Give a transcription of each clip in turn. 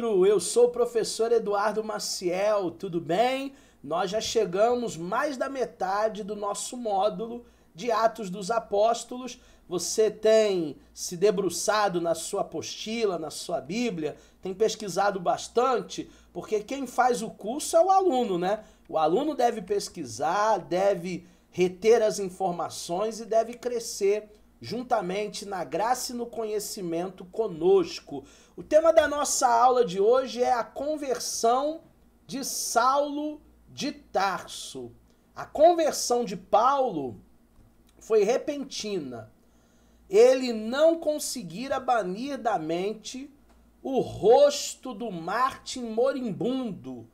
4, eu sou o professor Eduardo Maciel, tudo bem? Nós já chegamos mais da metade do nosso módulo de Atos dos Apóstolos. Você tem se debruçado na sua apostila, na sua Bíblia, tem pesquisado bastante, porque quem faz o curso é o aluno, né? O aluno deve pesquisar, deve reter as informações e deve crescer juntamente na graça e no conhecimento conosco. O tema da nossa aula de hoje é a conversão de Saulo de Tarso. A conversão de Paulo foi repentina. Ele não conseguira banir da mente o rosto do Martin moribundo,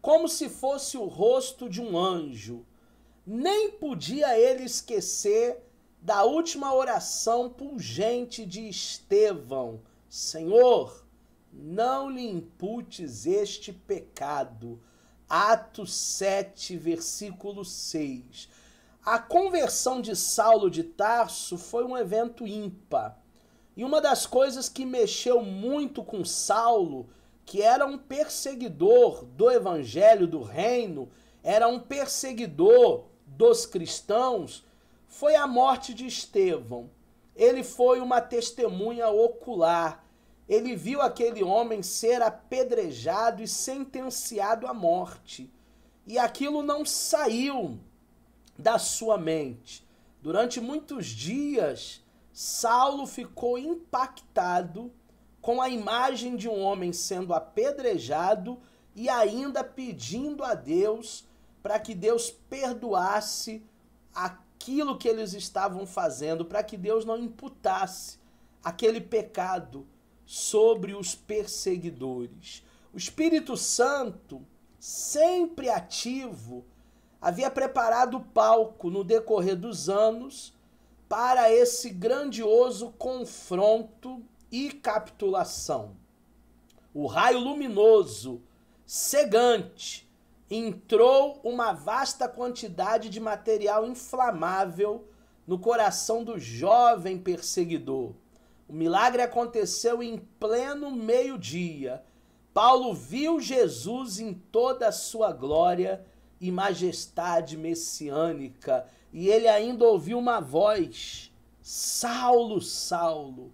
como se fosse o rosto de um anjo. Nem podia ele esquecer da última oração pungente de Estevão Senhor, não lhe imputes este pecado. Atos 7, versículo 6. A conversão de Saulo de Tarso foi um evento ímpar. E uma das coisas que mexeu muito com Saulo, que era um perseguidor do evangelho do reino, era um perseguidor dos cristãos, foi a morte de Estevão. Ele foi uma testemunha ocular ele viu aquele homem ser apedrejado e sentenciado à morte. E aquilo não saiu da sua mente. Durante muitos dias, Saulo ficou impactado com a imagem de um homem sendo apedrejado e ainda pedindo a Deus para que Deus perdoasse aquilo que eles estavam fazendo, para que Deus não imputasse aquele pecado sobre os perseguidores. O Espírito Santo, sempre ativo, havia preparado o palco no decorrer dos anos para esse grandioso confronto e capitulação. O raio luminoso, cegante, entrou uma vasta quantidade de material inflamável no coração do jovem perseguidor o milagre aconteceu em pleno meio-dia. Paulo viu Jesus em toda a sua glória e majestade messiânica, e ele ainda ouviu uma voz: Saulo, Saulo,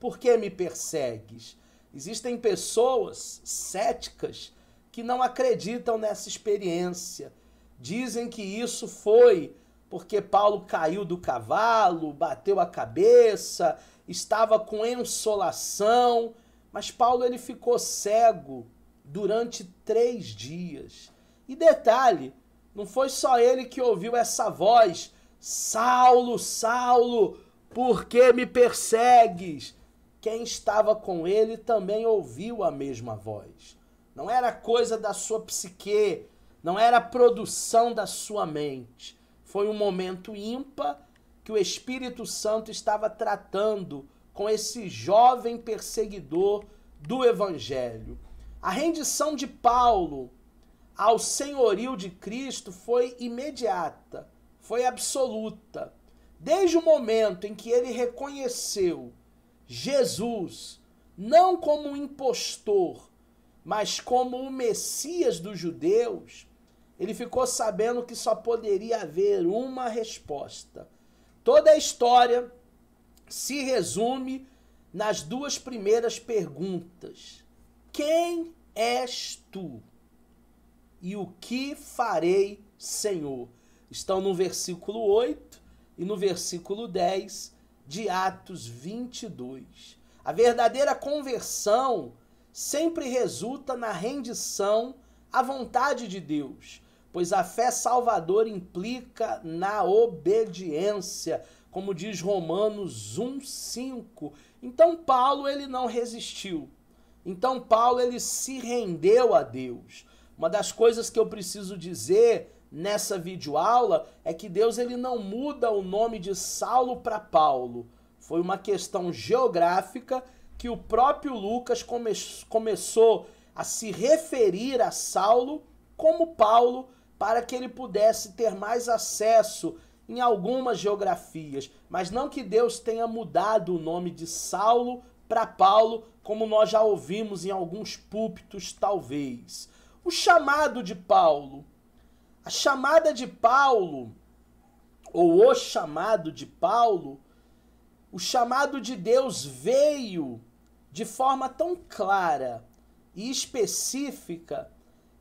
por que me persegues? Existem pessoas céticas que não acreditam nessa experiência. Dizem que isso foi porque Paulo caiu do cavalo, bateu a cabeça, estava com ensolação, mas Paulo ele ficou cego durante três dias. E detalhe, não foi só ele que ouviu essa voz: Saulo, Saulo, por que me persegues? Quem estava com ele também ouviu a mesma voz. Não era coisa da sua psique, não era produção da sua mente foi um momento ímpar que o Espírito Santo estava tratando com esse jovem perseguidor do Evangelho. A rendição de Paulo ao senhorio de Cristo foi imediata, foi absoluta. Desde o momento em que ele reconheceu Jesus não como um impostor, mas como o Messias dos judeus, ele ficou sabendo que só poderia haver uma resposta. Toda a história se resume nas duas primeiras perguntas: Quem és tu? E o que farei, Senhor? Estão no versículo 8 e no versículo 10 de Atos 22. A verdadeira conversão sempre resulta na rendição à vontade de Deus pois a fé salvadora implica na obediência, como diz Romanos 1:5. Então Paulo ele não resistiu. Então Paulo ele se rendeu a Deus. Uma das coisas que eu preciso dizer nessa videoaula é que Deus ele não muda o nome de Saulo para Paulo. Foi uma questão geográfica que o próprio Lucas come começou a se referir a Saulo como Paulo para que ele pudesse ter mais acesso em algumas geografias, mas não que Deus tenha mudado o nome de Saulo para Paulo, como nós já ouvimos em alguns púlpitos, talvez. O chamado de Paulo. A chamada de Paulo, ou o chamado de Paulo, o chamado de Deus veio de forma tão clara e específica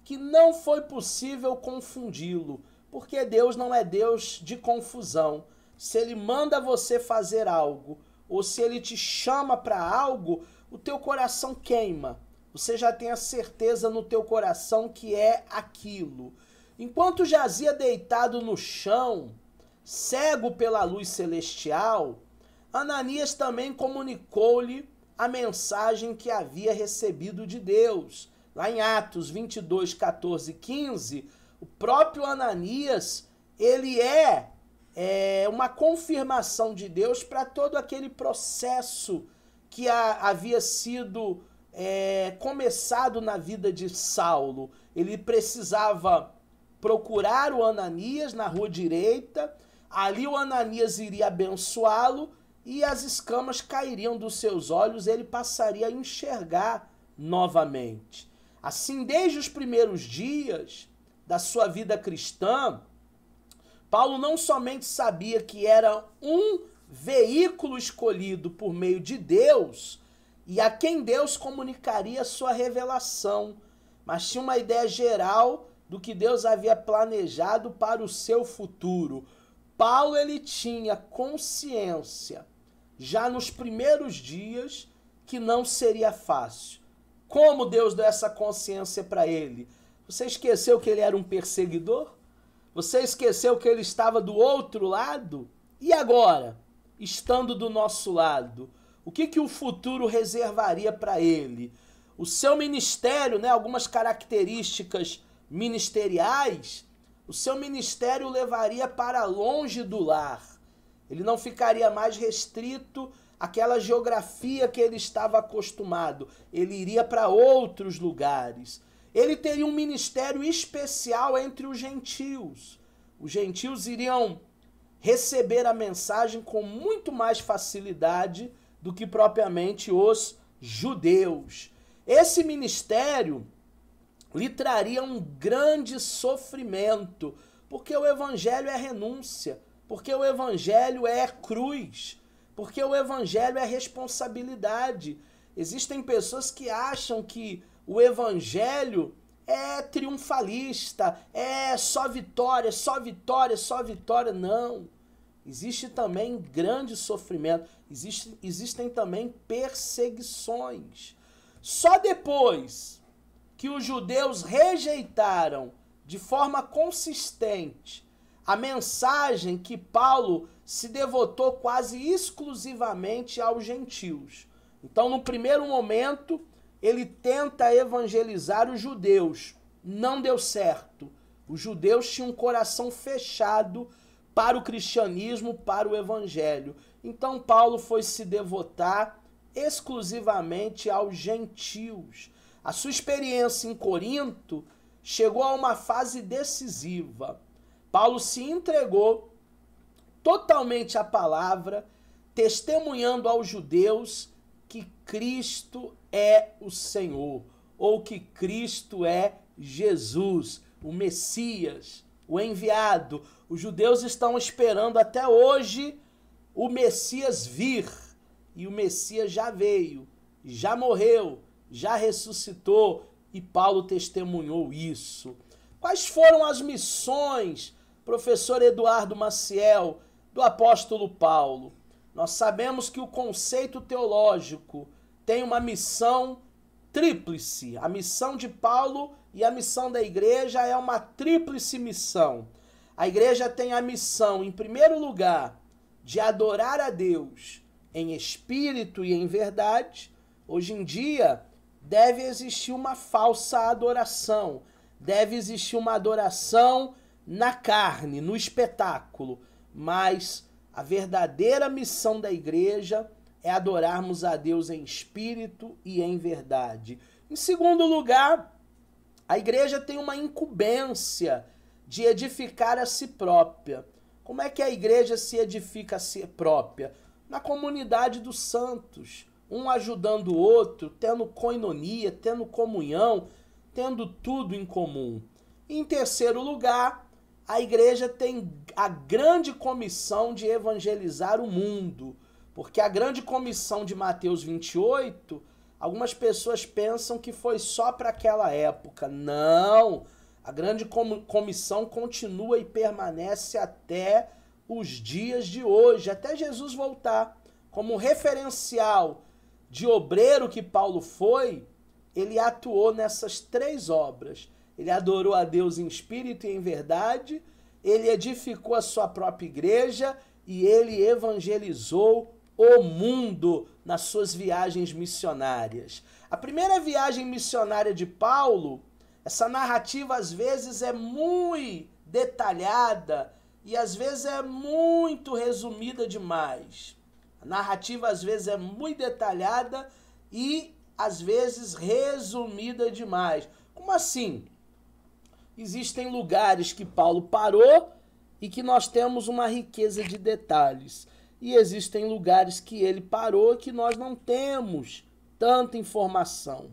que não foi possível confundi-lo, porque Deus não é Deus de confusão. Se ele manda você fazer algo, ou se ele te chama para algo, o teu coração queima. Você já tem a certeza no teu coração que é aquilo. Enquanto jazia deitado no chão, cego pela luz celestial, Ananias também comunicou-lhe a mensagem que havia recebido de Deus. Lá em Atos 22, 14, 15, o próprio Ananias, ele é, é uma confirmação de Deus para todo aquele processo que a, havia sido é, começado na vida de Saulo. Ele precisava procurar o Ananias na rua direita, ali o Ananias iria abençoá-lo e as escamas cairiam dos seus olhos, ele passaria a enxergar novamente. Assim, desde os primeiros dias da sua vida cristã, Paulo não somente sabia que era um veículo escolhido por meio de Deus e a quem Deus comunicaria sua revelação, mas tinha uma ideia geral do que Deus havia planejado para o seu futuro. Paulo ele tinha consciência já nos primeiros dias que não seria fácil. Como Deus deu essa consciência para ele? Você esqueceu que ele era um perseguidor? Você esqueceu que ele estava do outro lado? E agora, estando do nosso lado, o que, que o futuro reservaria para ele? O seu ministério, né, algumas características ministeriais, o seu ministério levaria para longe do lar. Ele não ficaria mais restrito aquela geografia que ele estava acostumado, ele iria para outros lugares. Ele teria um ministério especial entre os gentios. Os gentios iriam receber a mensagem com muito mais facilidade do que propriamente os judeus. Esse ministério lhe traria um grande sofrimento, porque o evangelho é renúncia, porque o evangelho é cruz. Porque o evangelho é responsabilidade. Existem pessoas que acham que o evangelho é triunfalista, é só vitória, só vitória, só vitória. Não. Existe também grande sofrimento, existe, existem também perseguições. Só depois que os judeus rejeitaram de forma consistente a mensagem que Paulo se devotou quase exclusivamente aos gentios. Então, no primeiro momento, ele tenta evangelizar os judeus. Não deu certo. Os judeus tinham um coração fechado para o cristianismo, para o evangelho. Então, Paulo foi se devotar exclusivamente aos gentios. A sua experiência em Corinto chegou a uma fase decisiva. Paulo se entregou totalmente à palavra, testemunhando aos judeus que Cristo é o Senhor, ou que Cristo é Jesus, o Messias, o enviado. Os judeus estão esperando até hoje o Messias vir. E o Messias já veio, já morreu, já ressuscitou, e Paulo testemunhou isso. Quais foram as missões professor Eduardo Maciel, do apóstolo Paulo. Nós sabemos que o conceito teológico tem uma missão tríplice. A missão de Paulo e a missão da igreja é uma tríplice missão. A igreja tem a missão, em primeiro lugar, de adorar a Deus em espírito e em verdade. Hoje em dia, deve existir uma falsa adoração, deve existir uma adoração na carne, no espetáculo, mas a verdadeira missão da igreja é adorarmos a Deus em espírito e em verdade. Em segundo lugar, a igreja tem uma incumbência de edificar a si própria. Como é que a igreja se edifica a si própria? Na comunidade dos santos, um ajudando o outro, tendo coinonia, tendo comunhão, tendo tudo em comum. Em terceiro lugar, a igreja tem a grande comissão de evangelizar o mundo. Porque a grande comissão de Mateus 28, algumas pessoas pensam que foi só para aquela época. Não! A grande comissão continua e permanece até os dias de hoje, até Jesus voltar. Como referencial de obreiro que Paulo foi, ele atuou nessas três obras. Ele adorou a Deus em espírito e em verdade, ele edificou a sua própria igreja e ele evangelizou o mundo nas suas viagens missionárias. A primeira viagem missionária de Paulo, essa narrativa às vezes é muito detalhada e às vezes é muito resumida demais. A narrativa às vezes é muito detalhada e às vezes resumida demais. Como assim? existem lugares que Paulo parou e que nós temos uma riqueza de detalhes. E existem lugares que ele parou e que nós não temos tanta informação.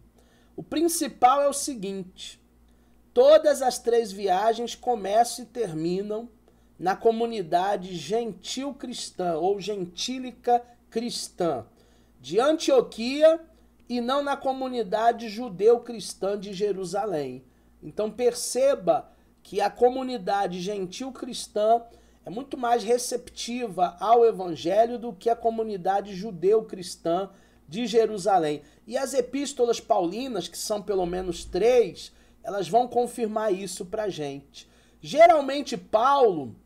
O principal é o seguinte: todas as três viagens começam e terminam na comunidade gentil cristã ou gentílica cristã de Antioquia e não na comunidade judeu-cristã de Jerusalém. Então perceba que a comunidade gentil cristã é muito mais receptiva ao evangelho do que a comunidade judeu-cristã de Jerusalém. E as epístolas paulinas, que são pelo menos três, elas vão confirmar isso para gente. Geralmente, Paulo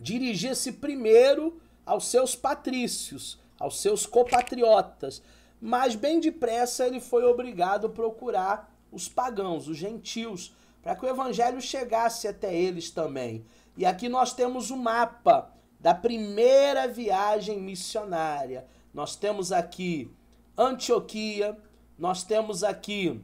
dirigia-se primeiro aos seus patrícios, aos seus compatriotas, mas bem depressa ele foi obrigado a procurar os pagãos, os gentios, para que o evangelho chegasse até eles também. E aqui nós temos o mapa da primeira viagem missionária. Nós temos aqui Antioquia, nós temos aqui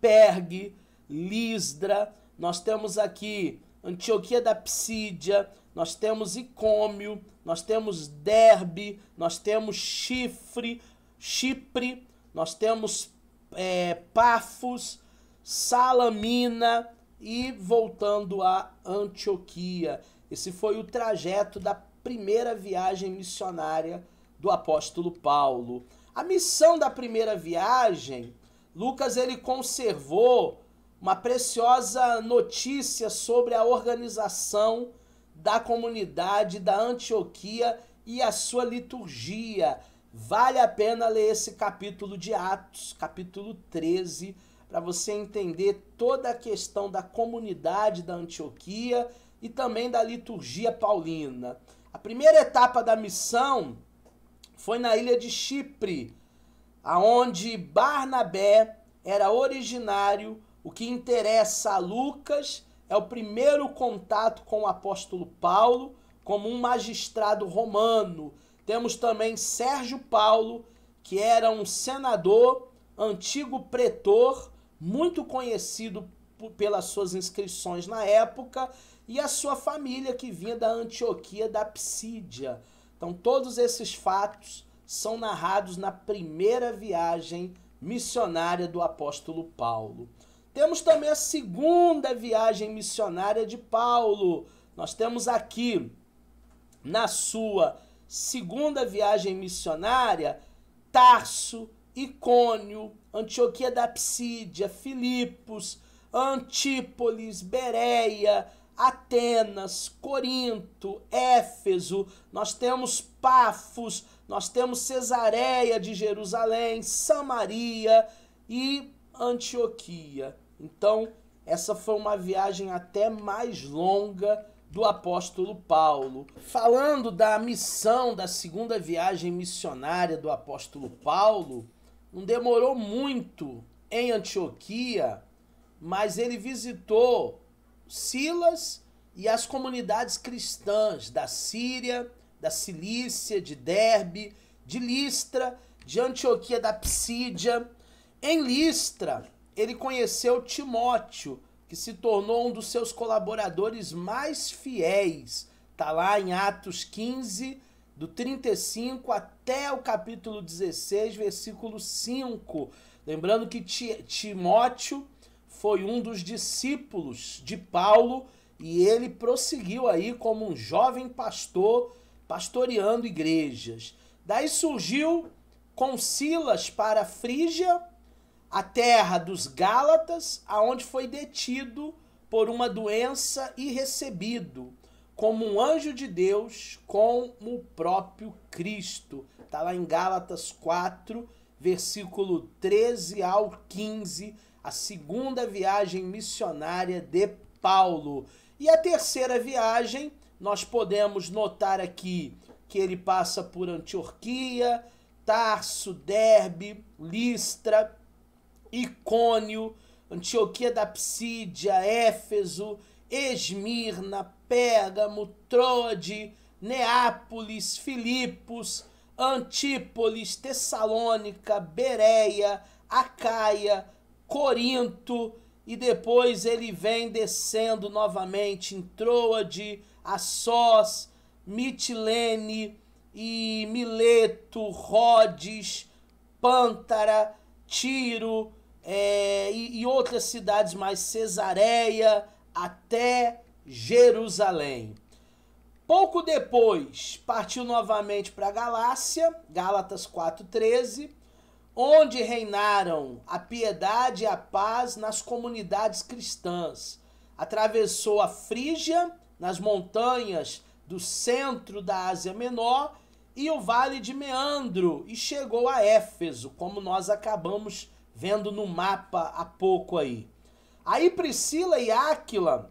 Pergue, Lisdra, nós temos aqui Antioquia da Psídia, nós temos Icômio, nós temos Derbe, nós temos Chifre, Chipre, nós temos é, Pafos, Salamina e voltando a Antioquia. Esse foi o trajeto da primeira viagem missionária do apóstolo Paulo. A missão da primeira viagem, Lucas ele conservou uma preciosa notícia sobre a organização da comunidade da Antioquia e a sua liturgia. Vale a pena ler esse capítulo de Atos, capítulo 13, para você entender toda a questão da comunidade da Antioquia e também da liturgia paulina. A primeira etapa da missão foi na ilha de Chipre, aonde Barnabé era originário. O que interessa a Lucas é o primeiro contato com o apóstolo Paulo como um magistrado romano temos também Sérgio Paulo, que era um senador, antigo pretor, muito conhecido pelas suas inscrições na época, e a sua família, que vinha da Antioquia da Psídia. Então, todos esses fatos são narrados na primeira viagem missionária do apóstolo Paulo. Temos também a segunda viagem missionária de Paulo. Nós temos aqui, na sua segunda viagem missionária, Tarso, Icônio, Antioquia da Psídia, Filipos, Antípolis, Bereia, Atenas, Corinto, Éfeso, nós temos Pafos, nós temos Cesareia de Jerusalém, Samaria e Antioquia. Então, essa foi uma viagem até mais longa do apóstolo Paulo, falando da missão da segunda viagem missionária do apóstolo Paulo. Não demorou muito em Antioquia, mas ele visitou Silas e as comunidades cristãs da Síria, da Cilícia, de Derbe, de Listra, de Antioquia da Psídia. Em Listra, ele conheceu Timóteo, que se tornou um dos seus colaboradores mais fiéis. Está lá em Atos 15, do 35 até o capítulo 16, versículo 5. Lembrando que Timóteo foi um dos discípulos de Paulo e ele prosseguiu aí como um jovem pastor, pastoreando igrejas. Daí surgiu com Silas para a Frígia a terra dos Gálatas, aonde foi detido por uma doença e recebido como um anjo de Deus, como o próprio Cristo. Está lá em Gálatas 4, versículo 13 ao 15, a segunda viagem missionária de Paulo. E a terceira viagem, nós podemos notar aqui que ele passa por Antioquia, Tarso, Derbe, Listra, Icônio, Antioquia da Psídia, Éfeso, Esmirna, Pérgamo, Troade, Neápolis, Filipos, Antípolis, Tessalônica, Bereia, Acaia, Corinto, e depois ele vem descendo novamente em Troade, Assós, Mitilene e Mileto, Rhodes, Pântara, Tiro, é, e, e outras cidades mais, Cesareia até Jerusalém. Pouco depois, partiu novamente para Galácia, Gálatas 4:13, onde reinaram a piedade e a paz nas comunidades cristãs. Atravessou a Frígia, nas montanhas do centro da Ásia Menor e o vale de Meandro e chegou a Éfeso, como nós acabamos vendo no mapa há pouco aí. Aí Priscila e Áquila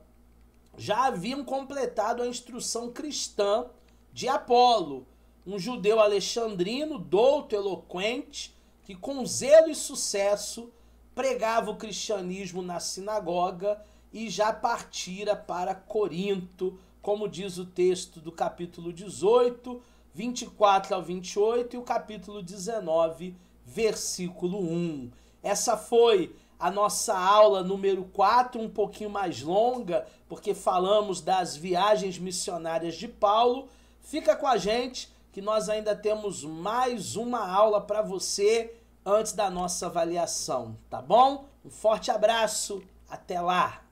já haviam completado a instrução cristã de Apolo, um judeu alexandrino, douto, eloquente, que com zelo e sucesso pregava o cristianismo na sinagoga e já partira para Corinto, como diz o texto do capítulo 18, 24 ao 28 e o capítulo 19, versículo 1. Essa foi a nossa aula número 4, um pouquinho mais longa, porque falamos das viagens missionárias de Paulo. Fica com a gente que nós ainda temos mais uma aula para você antes da nossa avaliação, tá bom? Um forte abraço, até lá!